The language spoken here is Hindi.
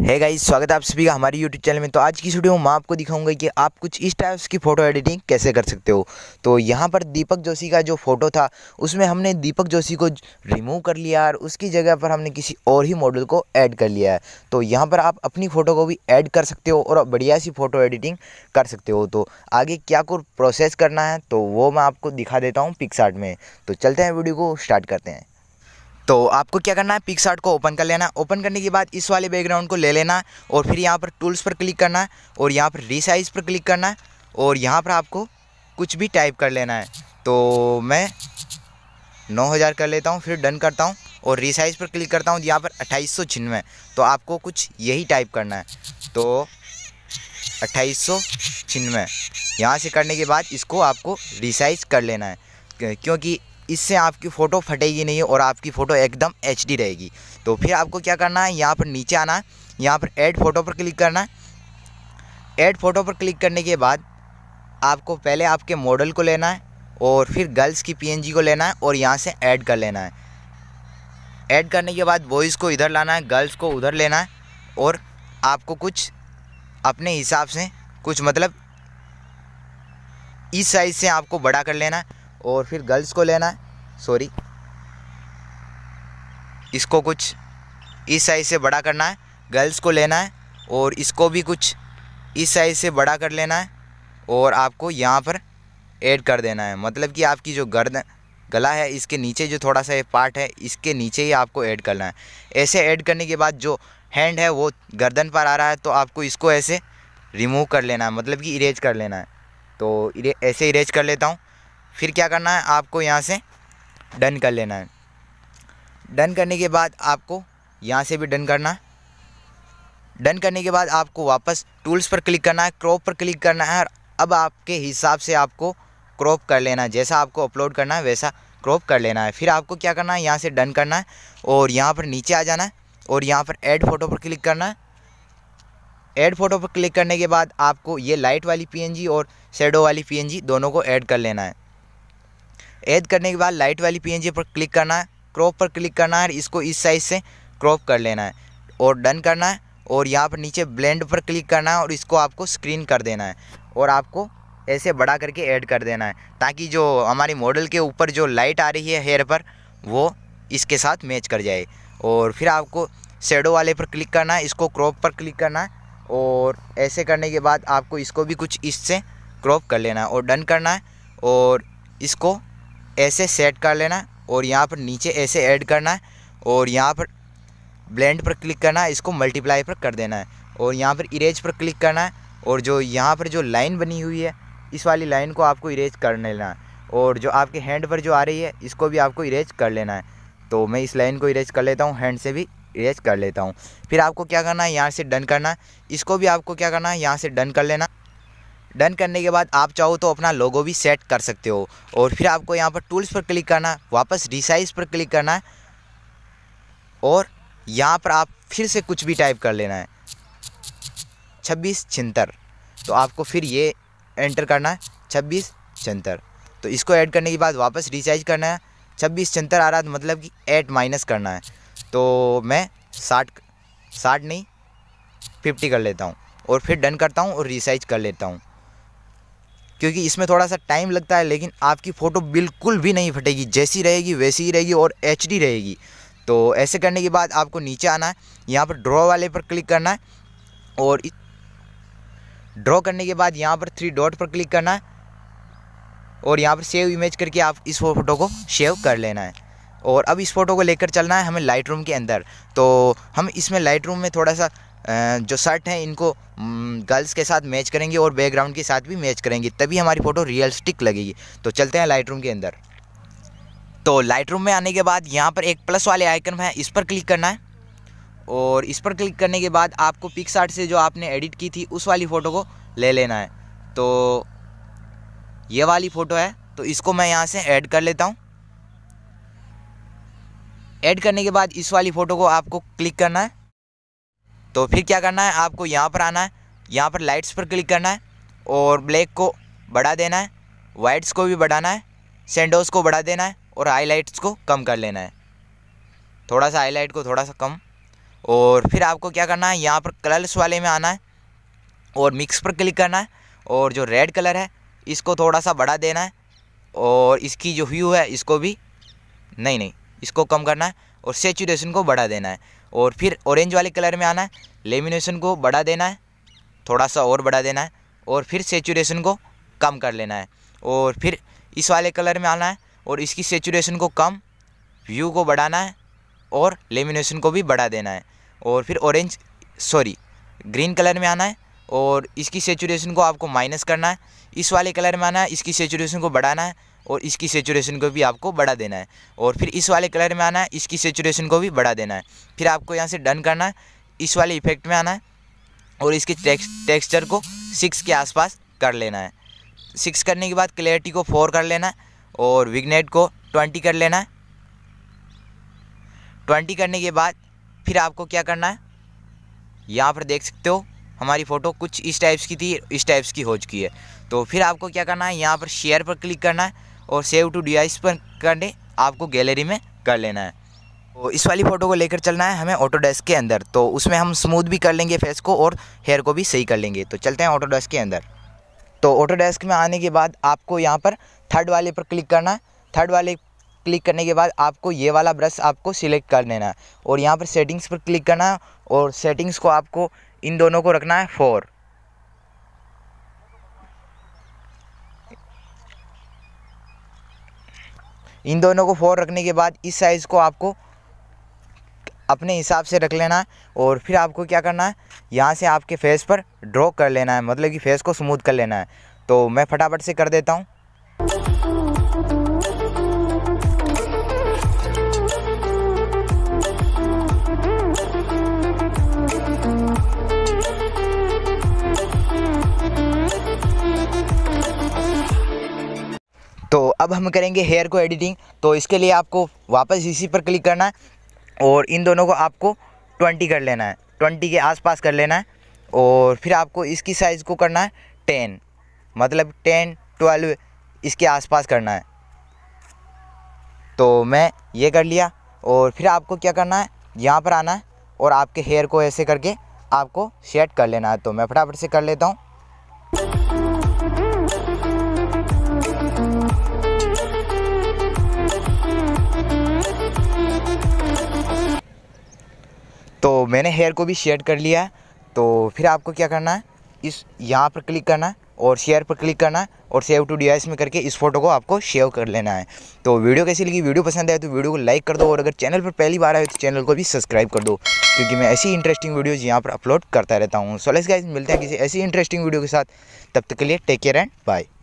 है गाइस स्वागत है आप सभी का हमारे YouTube चैनल में तो आज की वीडियो में मैं आपको दिखाऊंगा कि आप कुछ इस टाइप्स की फ़ोटो एडिटिंग कैसे कर सकते हो तो यहाँ पर दीपक जोशी का जो फ़ोटो था उसमें हमने दीपक जोशी को रिमूव कर लिया और उसकी जगह पर हमने किसी और ही मॉडल को ऐड कर लिया है तो यहाँ पर आप अपनी फ़ोटो को भी ऐड कर सकते हो और बढ़िया सी फ़ोटो एडिटिंग कर सकते हो तो आगे क्या कुछ प्रोसेस करना है तो वो मैं आपको दिखा देता हूँ पिक्सार्ट में तो चलते हैं वीडियो को स्टार्ट करते हैं तो आपको क्या करना है पिकसार्ट को ओपन कर लेना है ओपन करने के बाद इस वाले बैकग्राउंड को ले लेना है और फिर यहाँ पर टूल्स पर क्लिक करना है और यहाँ पर रिसाइज पर क्लिक करना है और यहाँ पर आपको कुछ भी टाइप कर लेना है तो मैं नौ हज़ार कर लेता हूँ फिर डन करता हूँ और रिसाइज पर क्लिक करता हूँ यहाँ पर अट्ठाईस सौ छिन्नवे तो आपको कुछ यही टाइप करना है तो अट्ठाईस सौ छिन्नवे यहाँ से करने के बाद इसको आपको रिसाइज कर लेना है क्योंकि इससे आपकी फ़ोटो फटेगी नहीं और आपकी फ़ोटो एकदम एच रहेगी तो फिर आपको क्या करना है यहाँ पर नीचे आना है यहाँ पर एड फ़ोटो पर क्लिक करना है ऐड फ़ोटो पर क्लिक करने के बाद आपको पहले आपके मॉडल को लेना है और फिर गर्ल्स की पीएनजी को लेना है और यहाँ से ऐड कर लेना है ऐड करने के बाद बॉयज़ को इधर लाना है गर्ल्स को उधर लेना है और आपको कुछ अपने हिसाब से कुछ मतलब इस साइज़ से आपको बड़ा कर लेना है और फिर गर्ल्स को लेना है सॉरी इसको कुछ इस साइज़ से बड़ा करना है गर्ल्स को लेना है और इसको भी कुछ इस साइज़ से बड़ा कर लेना है और आपको यहाँ पर ऐड कर देना है मतलब कि आपकी जो गर्द गला है इसके नीचे जो थोड़ा सा ये पार्ट है इसके नीचे ही आपको ऐड करना है ऐसे ऐड करने के बाद जो हैंड है वो गर्दन पर आ रहा है तो आपको इसको ऐसे रिमूव कर लेना है मतलब कि इरेज कर लेना है तो ऐसे इरेज कर लेता हूँ फिर क्या करना है आपको यहाँ से डन कर लेना है डन करने के बाद आपको यहाँ से भी डन करना है डन करने के बाद आपको वापस टूल्स पर क्लिक करना है क्रॉप पर क्लिक करना है और अब आपके हिसाब से आपको क्रॉप कर लेना है जैसा आपको अपलोड करना है वैसा क्रॉप कर लेना है फिर आपको क्या करना है यहाँ से डन करना है और यहाँ पर नीचे आ जाना है और यहाँ पर ऐड फ़ोटो पर क्लिक करना है ऐड फ़ोटो पर क्लिक करने के बाद आपको ये लाइट वाली पीएनजी और शेडो वाली पीएनजी दोनों को ऐड कर लेना है ऐड करने के बाद लाइट वाली पी पर क्लिक करना है क्रॉप पर क्लिक करना है इसको इस साइज से क्रॉप कर लेना है और डन करना है और यहाँ पर नीचे ब्लेंड पर क्लिक करना है और इसको आपको स्क्रीन कर देना है और आपको ऐसे बड़ा करके ऐड कर देना है ताकि जो हमारे मॉडल के ऊपर जो लाइट आ रही है हेयर पर वो इसके साथ मैच कर जाए और फिर आपको शेडो वाले पर क्लिक करना है इसको क्रॉप पर क्लिक करना है और ऐसे करने के बाद आपको इसको भी कुछ इससे क्रॉप कर लेना है और डन करना है और इसको ऐसे सेट कर लेना है और यहाँ पर नीचे ऐसे ऐड करना है और यहाँ पर ब्लेंड पर क्लिक करना है इसको मल्टीप्लाई पर कर देना है और यहाँ पर इरेज पर क्लिक करना है और जो यहाँ पर जो लाइन बनी हुई है इस वाली लाइन को आपको इरेज कर लेना है और जो आपके हैंड पर जो आ रही है इसको भी आपको इरेज कर लेना है तो मैं इस लाइन को इरेज कर लेता हूँ हैंड से भी इरेज कर लेता हूँ फिर आपको क्या करना है यहाँ से डन करना है इसको भी आपको क्या करना है यहाँ से डन कर लेना डन करने के बाद आप चाहो तो अपना लोगो भी सेट कर सकते हो और फिर आपको यहाँ पर टूल्स पर क्लिक करना है वापस रिसाइज पर क्लिक करना है और यहाँ पर आप फिर से कुछ भी टाइप कर लेना है छब्बीस छिंतर तो आपको फिर ये एंटर करना है छब्बीस छिंतर तो इसको ऐड करने के बाद वापस रिसाइज करना है छब्बीस छिंतर आ रहा है तो मतलब कि एट माइनस करना है तो मैं साठ साठ नहीं फिफ्टी कर लेता हूँ और फिर डन करता हूँ और रिसाइज कर लेता हूँ क्योंकि इसमें थोड़ा सा टाइम लगता है लेकिन आपकी फ़ोटो बिल्कुल भी नहीं फटेगी जैसी रहेगी वैसी ही रहेगी और एच रहेगी तो ऐसे करने के बाद आपको नीचे आना है यहाँ पर ड्रॉ वाले पर क्लिक करना है और ड्रॉ करने के बाद यहाँ पर थ्री डॉट पर क्लिक करना है और यहाँ पर सेव इमेज करके आप इस फ़ोटो को सेव कर लेना है और अब इस फ़ोटो को लेकर चलना है हमें लाइट रूम के अंदर तो हम इसमें लाइट रूम में थोड़ा सा जो शर्ट हैं इनको गर्ल्स के साथ मैच करेंगे और बैकग्राउंड के साथ भी मैच करेंगे तभी हमारी फ़ोटो रियलिस्टिक लगेगी तो चलते हैं लाइट के अंदर तो लाइट में आने के बाद यहाँ पर एक प्लस वाले आइकन है इस पर क्लिक करना है और इस पर क्लिक करने के बाद आपको पिक्स से जो आपने एडिट की थी उस वाली फ़ोटो को ले लेना है तो ये वाली फ़ोटो है तो इसको मैं यहाँ से ऐड कर लेता हूँ ऐड करने के बाद इस वाली फ़ोटो को आपको क्लिक करना है तो फिर क्या करना है आपको यहाँ पर आना है यहाँ पर लाइट्स पर क्लिक करना है और ब्लैक को बढ़ा देना है वाइट्स को भी बढ़ाना है सेंडोज को बढ़ा देना है और हाईलाइट्स को कम कर लेना है थोड़ा सा हाईलाइट को थोड़ा सा कम और फिर आपको क्या करना है यहाँ पर कलर्स वाले में आना है और मिक्स पर क्लिक करना है और जो रेड कलर है इसको थोड़ा सा बढ़ा देना है और इसकी जो व्यू है इसको भी नहीं नहीं इसको कम करना है और सेचुरेशन को बढ़ा देना है और फिर ऑरेंज वाले कलर में आना है लेमिनेशन को बढ़ा देना है थोड़ा सा और बढ़ा देना है और फिर सेचुरेशन को कम कर लेना है और फिर इस वाले कलर में आना है और इसकी सेचुरेशन को कम व्यू को बढ़ाना है और लेमिनेशन को भी बढ़ा देना है और फिर ऑरेंज सॉरी ग्रीन कलर में आना है और इसकी सेचुरेशन को आपको माइनस करना है इस वाले कलर में आना है इसकी सेचुरेशन को बढ़ाना है और इसकी सेचुरेशन को भी आपको बढ़ा देना है और फिर इस वाले कलर में आना है इसकी सेचुरेशन को भी बढ़ा देना है फिर आपको यहाँ से डन करना है इस वाले इफेक्ट में आना है और इसके टेक्स्चर को सिक्स के आसपास कर लेना है सिक्स करने के बाद क्लैरिटी को फोर कर लेना है और विग्नेट को ट्वेंटी कर लेना है ट्वेंटी करने के बाद फिर आपको क्या करना है यहाँ पर देख सकते हो हमारी फ़ोटो कुछ इस टाइप्स की थी इस टाइप्स की हो चुकी है तो फिर आपको क्या करना है यहाँ पर शेयर पर क्लिक करना है और सेव टू डिवाइस पर करने आपको गैलरी में कर लेना है तो इस वाली फ़ोटो को लेकर चलना है हमें ऑटो डेस्क के अंदर तो उसमें हम स्मूथ भी कर लेंगे फेस को और हेयर को भी सही कर लेंगे तो चलते हैं ऑटो डेस्क के अंदर तो ऑटो डेस्क में आने के बाद आपको यहाँ पर थर्ड वाले पर क्लिक करना है थर्ड वाले क्लिक करने के बाद आपको ये वाला ब्रश आपको सिलेक्ट कर लेना है और यहाँ पर सेटिंग्स पर क्लिक करना है और सेटिंग्स को आपको इन दोनों को रखना है फोर इन दोनों को फोर रखने के बाद इस साइज़ को आपको अपने हिसाब से रख लेना है और फिर आपको क्या करना है यहाँ से आपके फेस पर ड्रॉ कर लेना है मतलब कि फेस को स्मूथ कर लेना है तो मैं फटाफट से कर देता हूँ तो अब हम करेंगे हेयर को एडिटिंग तो इसके लिए आपको वापस इसी पर क्लिक करना है और इन दोनों को आपको ट्वेंटी कर लेना है ट्वेंटी के आसपास कर लेना है और फिर आपको इसकी साइज़ को करना है टेन मतलब टेन ट्वेल्व इसके आसपास करना है तो मैं ये कर लिया और फिर आपको क्या करना है यहाँ पर आना है और आपके हेयर को ऐसे करके आपको सेट कर लेना है तो मैं फटाफट से कर लेता हूँ हेयर को भी शेड कर लिया है तो फिर आपको क्या करना है इस यहाँ पर क्लिक करना है और शेयर पर क्लिक करना है और सेव टू डिवाइस में करके इस फोटो को आपको शेयर कर लेना है तो वीडियो कैसी लगी वीडियो पसंद आए तो वीडियो को लाइक कर दो और अगर चैनल पर पहली बार आए तो चैनल को भी सब्सक्राइब कर दो क्योंकि मैं ऐसी इंटरेस्टिंग वीडियोज़ यहाँ पर अपलोड करता रहता हूँ सोलेस गाइज मिलते हैं किसी ऐसी इंटरेस्टिंग वीडियो के साथ तब तक के लिए टेक केयर एंड बाय